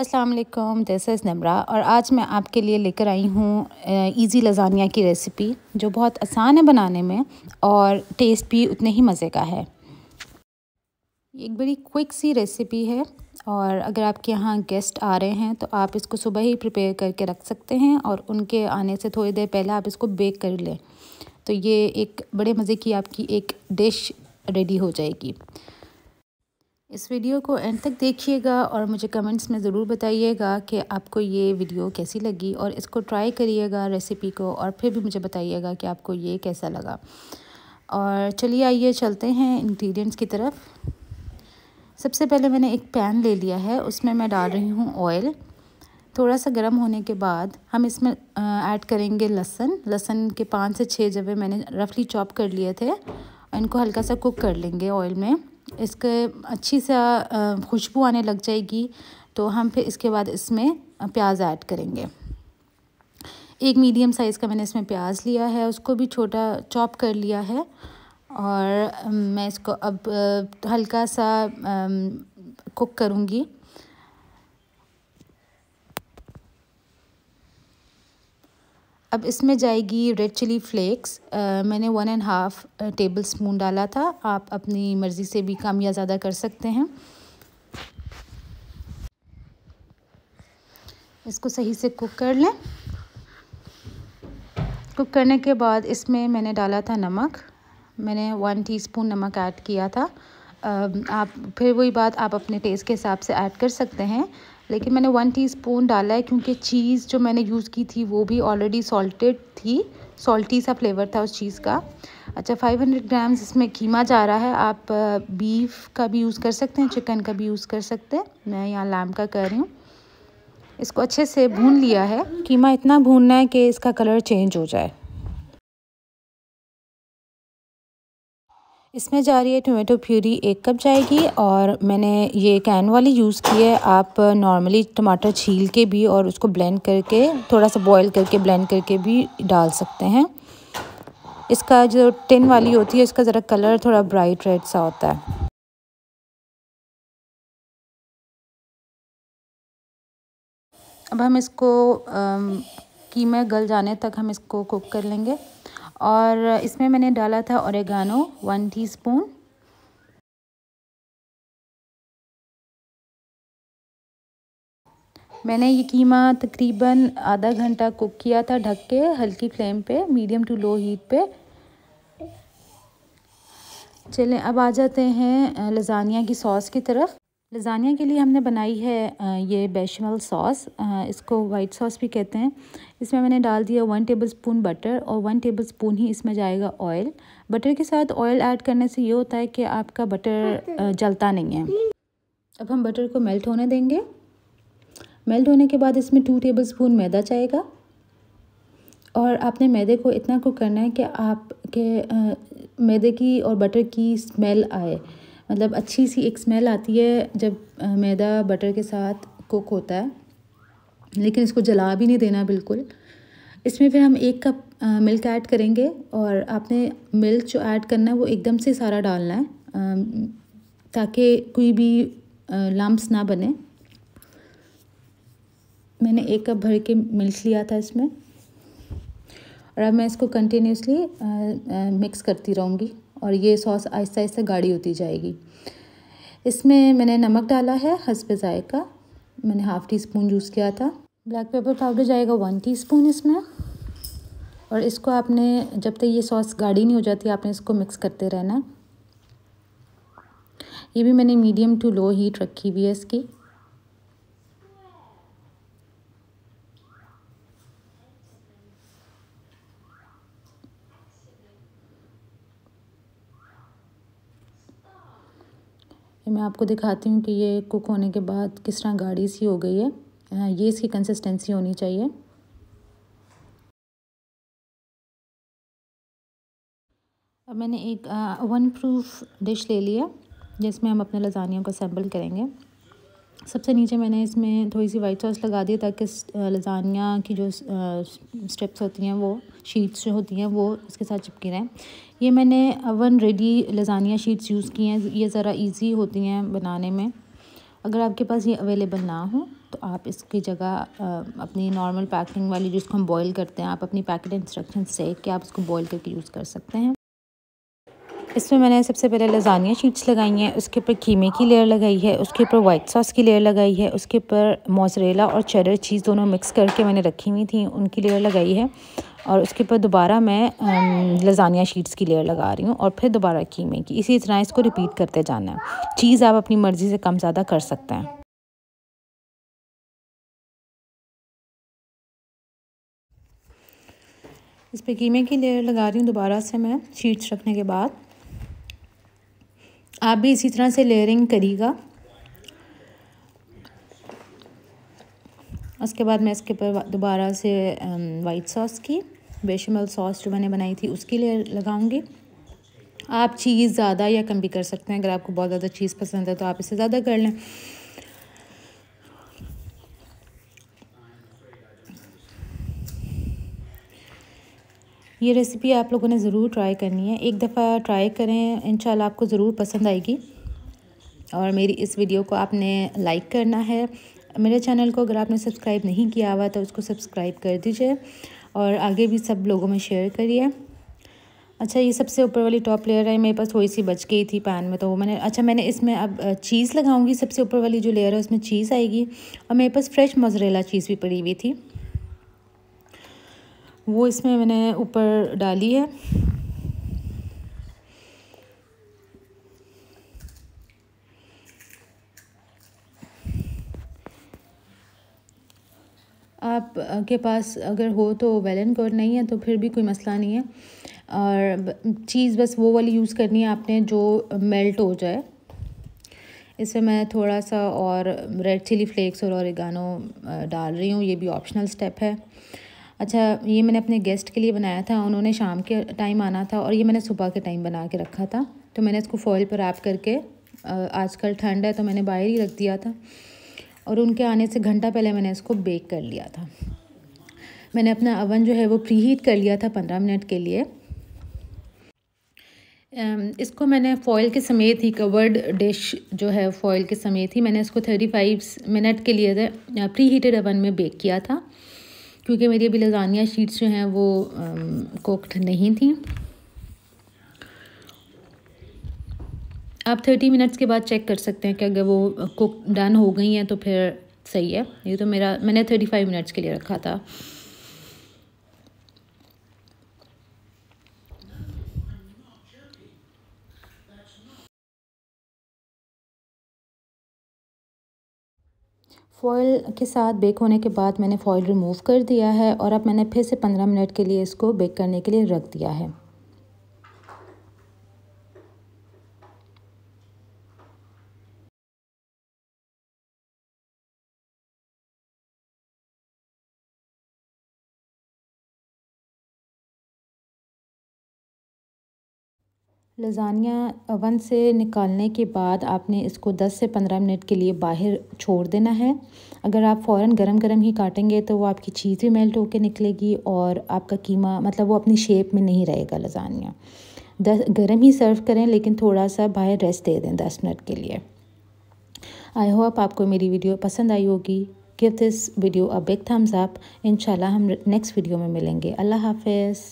अस्सलाम वालेकुम this is नमरा और आज मैं आपके लिए लेकर आई हूँ इजी लजानिया की रेसिपी जो बहुत आसान है बनाने में और टेस्ट भी उतने ही मज़े का है एक बड़ी क्विक सी रेसिपी है और अगर आपके यहाँ गेस्ट आ रहे हैं तो आप इसको सुबह ही प्रिपेयर करके रख सकते हैं और उनके आने से थोड़ी देर पहले आप इसको बेक कर लें तो ये एक बड़े मज़े की आपकी एक डिश रेडी हो जाएगी इस वीडियो को एंड तक देखिएगा और मुझे कमेंट्स में ज़रूर बताइएगा कि आपको ये वीडियो कैसी लगी और इसको ट्राई करिएगा रेसिपी को और फिर भी मुझे बताइएगा कि आपको ये कैसा लगा और चलिए आइए चलते हैं इंग्रेडिएंट्स की तरफ सबसे पहले मैंने एक पैन ले लिया है उसमें मैं डाल रही हूँ ऑयल थोड़ा सा गर्म होने के बाद हम इसमें ऐड करेंगे लहसन लहसन के पाँच से छः जवे मैंने रफली चॉप कर लिए थे इनको हल्का सा कुक कर लेंगे ऑयल में इसके अच्छी सा खुशबू आने लग जाएगी तो हम फिर इसके बाद इसमें प्याज ऐड करेंगे एक मीडियम साइज़ का मैंने इसमें प्याज लिया है उसको भी छोटा चॉप कर लिया है और मैं इसको अब हल्का सा कुक करूँगी अब इसमें जाएगी रेड चिली फ्लेक्स आ, मैंने one and half tablespoon डाला था आप अपनी मर्ज़ी से भी कम या ज़्यादा कर सकते हैं इसको सही से कुक कर लें कुक करने के बाद इसमें मैंने डाला था नमक मैंने वन टीस्पून नमक ऐड किया था आप फिर वही बात आप अपने टेस्ट के हिसाब से ऐड कर सकते हैं लेकिन मैंने वन टीस्पून डाला है क्योंकि चीज़ जो मैंने यूज़ की थी वो भी ऑलरेडी सॉल्टेड थी सॉल्टी सा फ्लेवर था उस चीज़ का अच्छा 500 ग्राम्स इसमें कीमा जा रहा है आप बीफ का भी यूज़ कर सकते हैं चिकन का भी यूज़ कर सकते हैं मैं यहाँ लैम का कर रही हूँ इसको अच्छे से भून लिया है कीमा इतना भूनना है कि इसका कलर चेंज हो जाए इसमें जा रही है टोमेटो प्यूरी एक कप जाएगी और मैंने ये कैन वाली यूज़ की है आप नॉर्मली टमाटर छील के भी और उसको ब्लेंड करके थोड़ा सा बॉईल करके ब्लेंड करके भी डाल सकते हैं इसका जो टिन वाली होती है इसका ज़रा कलर थोड़ा ब्राइट रेड सा होता है अब हम इसको कीमे गल जाने तक हम इसको कुक कर लेंगे और इसमें मैंने डाला था औरगानो वन टीस्पून मैंने ये कीमा तकरीबन आधा घंटा कुक किया था ढक के हल्की फ्लेम पे मीडियम टू लो हीट पे चलें अब आ जाते हैं लजानिया की सॉस की तरफ लजानिया के लिए हमने बनाई है ये बेशमल सॉस इसको वाइट सॉस भी कहते हैं इसमें मैंने डाल दिया वन टेबल स्पून बटर और वन टेबल स्पून ही इसमें जाएगा ऑयल बटर के साथ ऑयल ऐड करने से ये होता है कि आपका बटर जलता नहीं है अब हम बटर को मेल्ट होने देंगे मेल्ट होने के बाद इसमें टू टेबल स्पून मैदा चाहेगा और आपने मैदे को इतना कुक करना है कि आपके मैदे की और बटर की स्मेल आए मतलब अच्छी सी एक स्मेल आती है जब मैदा बटर के साथ कुक होता है लेकिन इसको जला भी नहीं देना बिल्कुल इसमें फिर हम एक कप मिल्क ऐड करेंगे और आपने मिल्क जो ऐड करना है वो एकदम से सारा डालना है ताकि कोई भी लम्ब्स ना बने मैंने एक कप भर के मिल्क लिया था इसमें और अब मैं इसको कंटिन्यूसली मिक्स करती रहूँगी और ये सॉस आहिस्ता आहिस्ता गाढ़ी होती जाएगी इसमें मैंने नमक डाला है हंसपे ज़ायका मैंने हाफ़ टी स्पून यूज़ किया था ब्लैक पेपर पाउडर जाएगा वन टी स्पून इसमें और इसको आपने जब तक ये सॉस गाढ़ी नहीं हो जाती आपने इसको मिक्स करते रहना ये भी मैंने मीडियम टू लो हीट रखी हुई है इसकी फिर तो मैं आपको दिखाती हूँ कि ये कुक होने के बाद किस तरह गाढ़ी सी हो गई है ये इसकी कंसिस्टेंसी होनी चाहिए अब मैंने एक वन प्रूफ डिश ले लिया जिसमें हम अपने लजानियों का सैम्पल करेंगे सबसे नीचे मैंने इसमें थोड़ी सी वाइट सॉस लगा दी ताकि लजानिया की जो स्टेप्स होती हैं वो शीट्स जो होती हैं वो इसके साथ चिपकी रहें ये मैंने oven ready lasagne sheets use की हैं ये ज़रा इजी होती हैं बनाने में अगर आपके पास ये अवेलेबल ना हो तो आप इसकी जगह अपनी नॉर्मल पैकिंग वाली जिसको हम बॉयल करते हैं आप अपनी पैकेट इंस्ट्रक्शन से कि आप इसको बॉयल करके यूज़ कर सकते हैं इसमें मैंने सबसे पहले लजानिया शीट्स लगाई हैं उसके ऊपर कीमे की लेयर लगाई है उसके ऊपर वाइट सॉस की लेयर लगाई है उसके ऊपर मोजरेला और चेडर चीज़ दोनों मिक्स करके मैंने रखी हुई थी उनकी लेयर लगाई है और उसके ऊपर दोबारा मैं लजानिया शीट्स की लेयर लगा रही हूँ और फिर दोबारा कीमे की इसी तरह इसको रिपीट करते जाना है चीज़ आप अपनी मर्ज़ी से कम ज़्यादा कर सकते हैं इस पर कीमे की लेयर लगा रही हूँ दोबारा से मैं शीट्स रखने के बाद आप भी इसी तरह से लेयरिंग करिएगा उसके बाद मैं इसके ऊपर दोबारा से वाइट सॉस की बेशमल सॉस जो मैंने बनाई थी उसकी लेयर लगाऊंगी आप चीज़ ज़्यादा या कम भी कर सकते हैं अगर आपको बहुत ज़्यादा चीज़ पसंद है तो आप इसे ज़्यादा कर लें ये रेसिपी आप लोगों ने ज़रूर ट्राई करनी है एक दफ़ा ट्राई करें इन आपको ज़रूर पसंद आएगी और मेरी इस वीडियो को आपने लाइक करना है मेरे चैनल को अगर आपने सब्सक्राइब नहीं किया हुआ तो उसको सब्सक्राइब कर दीजिए और आगे भी सब लोगों में शेयर करिए अच्छा ये सबसे ऊपर वाली टॉप लेयर है मेरे पास थोड़ी सी बच गई थी पैन में तो वो मैंने अच्छा मैंने इसमें अब चीज़ लगाऊंगी सबसे ऊपर वाली जो लेयर है उसमें चीज़ आएगी और मेरे पास फ्रेश मोजरेला चीज़ भी पड़ी हुई थी वो इसमें मैंने ऊपर डाली है आप के पास अगर हो तो वेलन कोड नहीं है तो फिर भी कोई मसला नहीं है और चीज़ बस वो वाली यूज़ करनी है आपने जो मेल्ट हो जाए इसमें मैं थोड़ा सा और रेड चिली फ्लेक्स और ओरिगानो डाल रही हूँ ये भी ऑप्शनल स्टेप है अच्छा ये मैंने अपने गेस्ट के लिए बनाया था उन्होंने शाम के टाइम आना था और ये मैंने सुबह के टाइम बना के रखा था तो मैंने इसको फॉइल पर रैप करके आजकल ठंड है तो मैंने बाहर ही रख दिया था और उनके आने से घंटा पहले मैंने इसको बेक कर लिया था मैंने अपना अवन जो है वो प्री हीट कर लिया था पंद्रह मिनट के लिए इसको मैंने फॉइल के समेत ही कवर्ड डिश जो है फॉइल के समेत ही मैंने इसको थर्टी फाइव मिनट के लिए प्री हीटेड अवन में बेक किया था क्योंकि मेरी अभी लजानिया शीट्स जो हैं वो कोक्ड um, नहीं थी आप थर्टी मिनट्स के बाद चेक कर सकते हैं कि अगर वो कुक डन हो गई हैं तो फिर सही है ये तो मेरा मैंने थर्टी फाइव मिनट्स के लिए रखा था फॉइल के साथ बेक होने के बाद मैंने फॉइल रिमूव कर दिया है और अब मैंने फिर से पंद्रह मिनट के लिए इसको बेक करने के लिए रख दिया है लज़ानिया ओवन से निकालने के बाद आपने इसको 10 से 15 मिनट के लिए बाहर छोड़ देना है अगर आप फ़ौर गरम गरम ही काटेंगे तो वो आपकी चीज़ भी मेल्ट होकर निकलेगी और आपका कीमा मतलब वो अपनी शेप में नहीं रहेगा लज़ानिया दस गर्म ही सर्व करें लेकिन थोड़ा सा बाहर रेस्ट दे दें दस मिनट के लिए आई होप आपको मेरी वीडियो पसंद आई होगी give this video a big thumbs up इन हम नेक्स्ट वीडियो में मिलेंगे अल्लाह हाफिज़